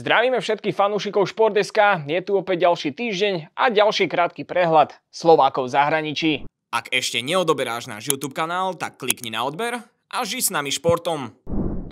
Zdravíme všetkých fanúšikov Športeska, je tu opäť ďalší týždeň a ďalší krátky prehľad Slovákov v zahraničí. Ak ešte neodoberáš náš YouTube kanál, tak klikni na odber a ži s nami športom.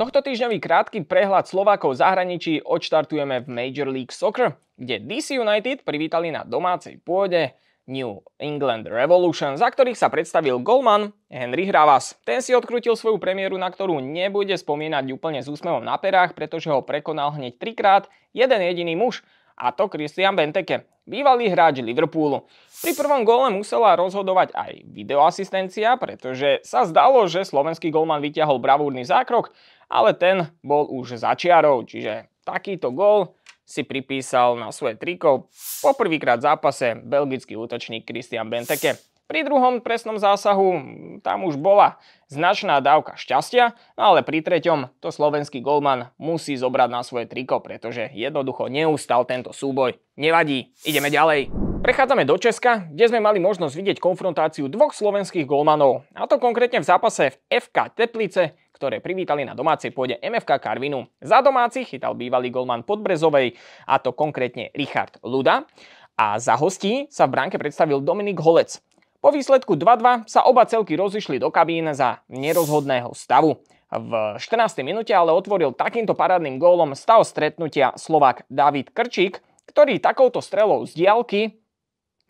Tohto týždňový krátky prehľad Slovákov v zahraničí odštartujeme v Major League Soccer, kde DC United privítali na domácej pôde New England Revolution, za ktorých sa predstavil golman Henry Hravas. Ten si odkrutil svoju premiéru, na ktorú nebude spomínať úplne s úsmevom na perách, pretože ho prekonal hneď trikrát jeden jediný muž, a to Christian Benteke, bývalý hráč Liverpoolu. Pri prvom góle musela rozhodovať aj videoasistencia, pretože sa zdalo, že slovenský golman vyťahol bravúrny zákrok, ale ten bol už za čiarou, čiže takýto gol si pripísal na svoje triko poprvýkrát v zápase belgický útočník Christian Benteke. Pri druhom presnom zásahu tam už bola značná dávka šťastia, no ale pri treťom to slovenský golman musí zobrať na svoje triko, pretože jednoducho neustal tento súboj. Nevadí, ideme ďalej. Prechádzame do Česka, kde sme mali možnosť vidieť konfrontáciu dvoch slovenských golmanov, a to konkrétne v zápase v FK Teplice, ktoré privítali na domácej pôde MFK Karvinu. Za domáci chytal bývalý golman Podbrezovej, a to konkrétne Richard Luda. A za hostí sa v bránke predstavil Dominik Holec. Po výsledku 2-2 sa oba celky rozišli do kabín za nerozhodného stavu. V 14. minúte ale otvoril takýmto parádnym gólom stav stretnutia Slovak David Krčík, ktorý takouto strelou z diálky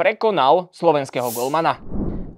prekonal slovenského golmana.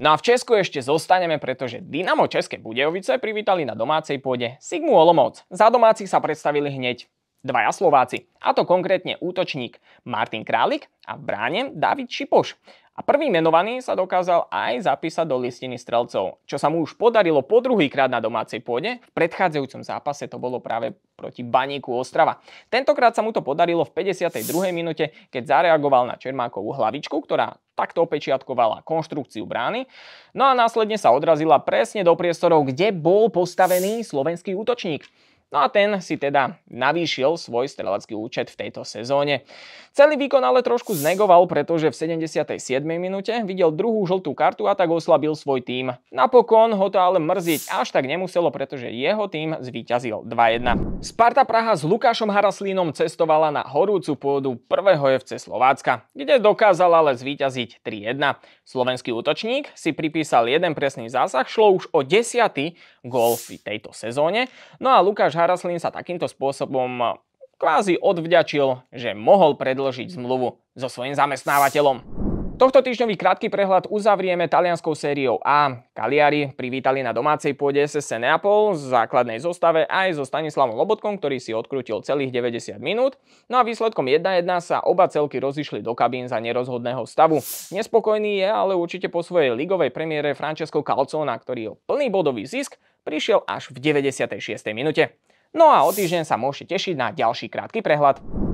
No a v Česku ešte zostaneme, pretože Dynamo České Budejovice privítali na domácej pôde Sigmu Olomouc. Za domácich sa predstavili hneď dvaja Slováci, a to konkrétne útočník Martin Králik a v bráne David Šipoš. A prvý menovaný sa dokázal aj zapísať do listiny strelcov, čo sa mu už podarilo po druhýkrát na domácej pôde. V predchádzajúcom zápase to bolo práve proti Baníku Ostrava. Tentokrát sa mu to podarilo v 52. minúte, keď zareagoval na Čermákovú hlavičku, ktorá takto opečiatkovala konštrukciu brány. No a následne sa odrazila presne do priestorov, kde bol postavený slovenský útočník. No a ten si teda navýšil svoj strelecký účet v tejto sezóne. Celý výkon ale trošku znegoval, pretože v 77. minúte videl druhú žltú kartu a tak oslabil svoj tým. Napokon ho to ale mrziť až tak nemuselo, pretože jeho tým zvíťazil 2-1. Sparta Praha s Lukášom Haraslínom cestovala na horúcu pôdu prvého FC Slovácka, kde dokázal ale zvíťaziť 3-1. Slovenský útočník si pripísal jeden presný zásah, šlo už o desiatý gol v tejto sezóne, no a Lukáš Haraslin sa takýmto spôsobom eh, kvázi odvďačil, že mohol predložiť zmluvu so svojím zamestnávateľom. Tohto týždňový krátky prehľad uzavrieme talianskou sériou A. Kaliari privítali na domácej pôde SSC Neapol v základnej zostave aj so Stanislavom Lobotkom, ktorý si odkrútil celých 90 minút. No a výsledkom 1-1 sa oba celky rozišli do kabín za nerozhodného stavu. Nespokojný je ale určite po svojej ligovej premiére Francesco Calzona, ktorý je plný bodový zisk prišiel až v 96. minúte. No a o týždeň sa môžete tešiť na ďalší krátky prehľad.